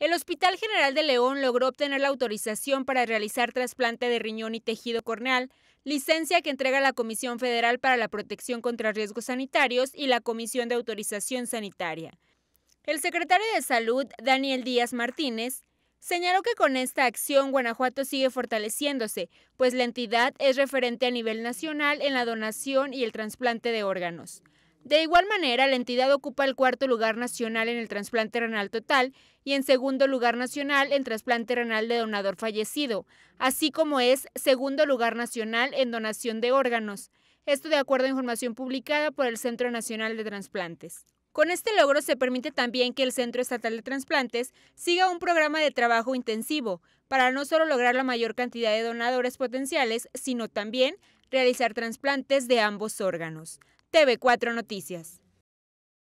El Hospital General de León logró obtener la autorización para realizar trasplante de riñón y tejido corneal, licencia que entrega la Comisión Federal para la Protección contra Riesgos Sanitarios y la Comisión de Autorización Sanitaria. El secretario de Salud, Daniel Díaz Martínez, señaló que con esta acción Guanajuato sigue fortaleciéndose, pues la entidad es referente a nivel nacional en la donación y el trasplante de órganos. De igual manera, la entidad ocupa el cuarto lugar nacional en el trasplante renal total y en segundo lugar nacional en trasplante renal de donador fallecido, así como es segundo lugar nacional en donación de órganos. Esto de acuerdo a información publicada por el Centro Nacional de Transplantes. Con este logro se permite también que el Centro Estatal de Transplantes siga un programa de trabajo intensivo para no solo lograr la mayor cantidad de donadores potenciales, sino también realizar trasplantes de ambos órganos. TV4 Noticias.